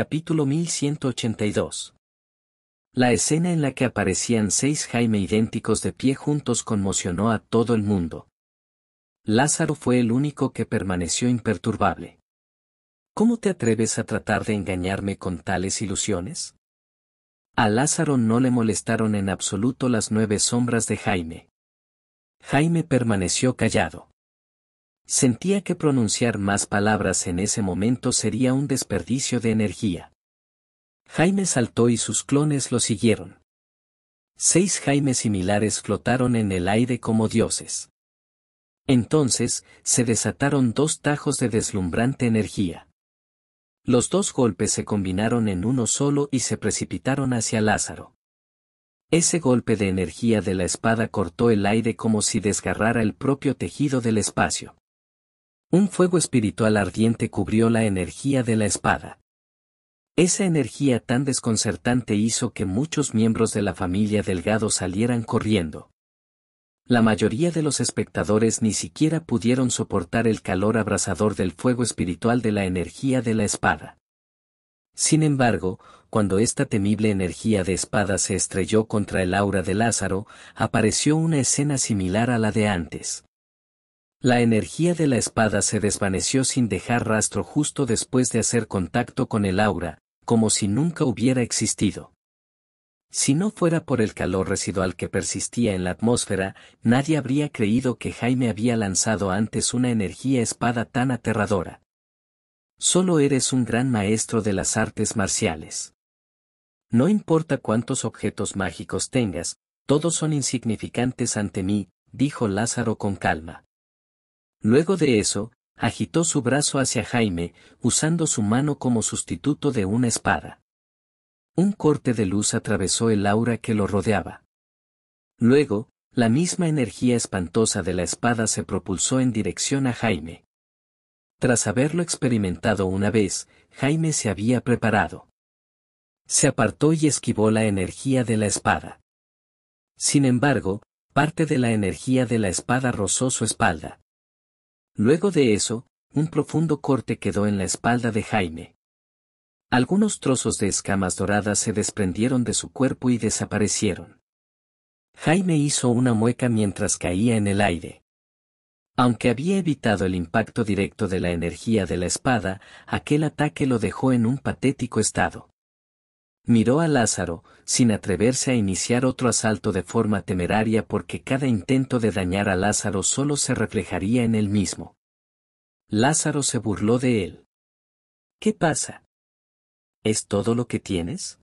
Capítulo 1182. La escena en la que aparecían seis Jaime idénticos de pie juntos conmocionó a todo el mundo. Lázaro fue el único que permaneció imperturbable. ¿Cómo te atreves a tratar de engañarme con tales ilusiones? A Lázaro no le molestaron en absoluto las nueve sombras de Jaime. Jaime permaneció callado. Sentía que pronunciar más palabras en ese momento sería un desperdicio de energía. Jaime saltó y sus clones lo siguieron. Seis Jaimes similares flotaron en el aire como dioses. Entonces, se desataron dos tajos de deslumbrante energía. Los dos golpes se combinaron en uno solo y se precipitaron hacia Lázaro. Ese golpe de energía de la espada cortó el aire como si desgarrara el propio tejido del espacio. Un fuego espiritual ardiente cubrió la energía de la espada. Esa energía tan desconcertante hizo que muchos miembros de la familia Delgado salieran corriendo. La mayoría de los espectadores ni siquiera pudieron soportar el calor abrasador del fuego espiritual de la energía de la espada. Sin embargo, cuando esta temible energía de espada se estrelló contra el aura de Lázaro, apareció una escena similar a la de antes. La energía de la espada se desvaneció sin dejar rastro justo después de hacer contacto con el aura, como si nunca hubiera existido. Si no fuera por el calor residual que persistía en la atmósfera, nadie habría creído que Jaime había lanzado antes una energía espada tan aterradora. Solo eres un gran maestro de las artes marciales. No importa cuántos objetos mágicos tengas, todos son insignificantes ante mí, dijo Lázaro con calma. Luego de eso, agitó su brazo hacia Jaime, usando su mano como sustituto de una espada. Un corte de luz atravesó el aura que lo rodeaba. Luego, la misma energía espantosa de la espada se propulsó en dirección a Jaime. Tras haberlo experimentado una vez, Jaime se había preparado. Se apartó y esquivó la energía de la espada. Sin embargo, parte de la energía de la espada rozó su espalda. Luego de eso, un profundo corte quedó en la espalda de Jaime. Algunos trozos de escamas doradas se desprendieron de su cuerpo y desaparecieron. Jaime hizo una mueca mientras caía en el aire. Aunque había evitado el impacto directo de la energía de la espada, aquel ataque lo dejó en un patético estado miró a Lázaro, sin atreverse a iniciar otro asalto de forma temeraria porque cada intento de dañar a Lázaro solo se reflejaría en él mismo. Lázaro se burló de él. ¿Qué pasa? ¿Es todo lo que tienes?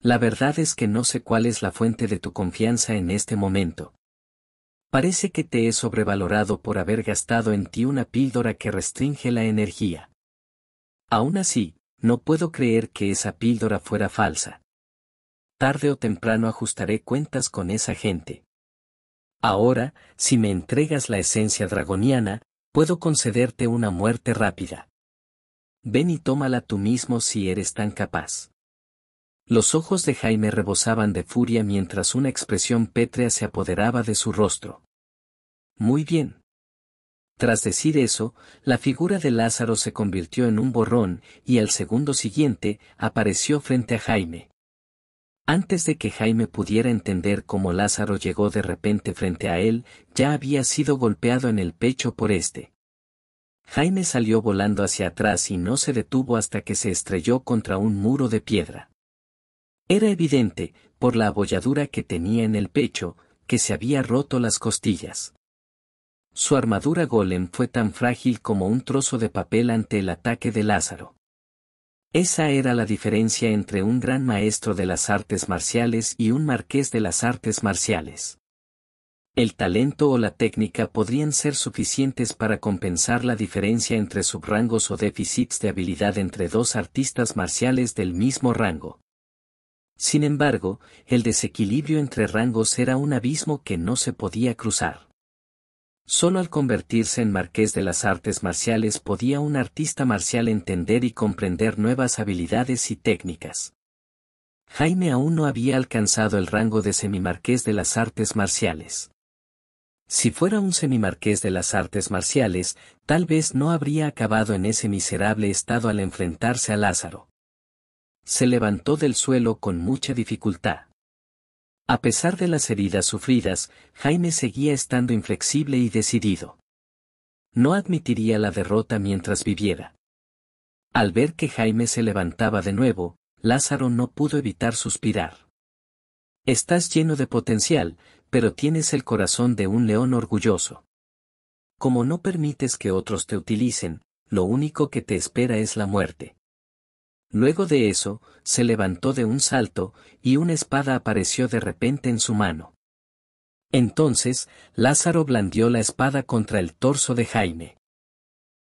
La verdad es que no sé cuál es la fuente de tu confianza en este momento. Parece que te he sobrevalorado por haber gastado en ti una píldora que restringe la energía. Aún así, no puedo creer que esa píldora fuera falsa. Tarde o temprano ajustaré cuentas con esa gente. Ahora, si me entregas la esencia dragoniana, puedo concederte una muerte rápida. Ven y tómala tú mismo si eres tan capaz. Los ojos de Jaime rebosaban de furia mientras una expresión pétrea se apoderaba de su rostro. Muy bien, tras decir eso, la figura de Lázaro se convirtió en un borrón y al segundo siguiente apareció frente a Jaime. Antes de que Jaime pudiera entender cómo Lázaro llegó de repente frente a él, ya había sido golpeado en el pecho por este. Jaime salió volando hacia atrás y no se detuvo hasta que se estrelló contra un muro de piedra. Era evidente, por la abolladura que tenía en el pecho, que se había roto las costillas. Su armadura golem fue tan frágil como un trozo de papel ante el ataque de Lázaro. Esa era la diferencia entre un gran maestro de las artes marciales y un marqués de las artes marciales. El talento o la técnica podrían ser suficientes para compensar la diferencia entre subrangos o déficits de habilidad entre dos artistas marciales del mismo rango. Sin embargo, el desequilibrio entre rangos era un abismo que no se podía cruzar. Solo al convertirse en marqués de las artes marciales podía un artista marcial entender y comprender nuevas habilidades y técnicas. Jaime aún no había alcanzado el rango de semimarqués de las artes marciales. Si fuera un semimarqués de las artes marciales, tal vez no habría acabado en ese miserable estado al enfrentarse a Lázaro. Se levantó del suelo con mucha dificultad. A pesar de las heridas sufridas, Jaime seguía estando inflexible y decidido. No admitiría la derrota mientras viviera. Al ver que Jaime se levantaba de nuevo, Lázaro no pudo evitar suspirar. Estás lleno de potencial, pero tienes el corazón de un león orgulloso. Como no permites que otros te utilicen, lo único que te espera es la muerte. Luego de eso, se levantó de un salto, y una espada apareció de repente en su mano. Entonces, Lázaro blandió la espada contra el torso de Jaime.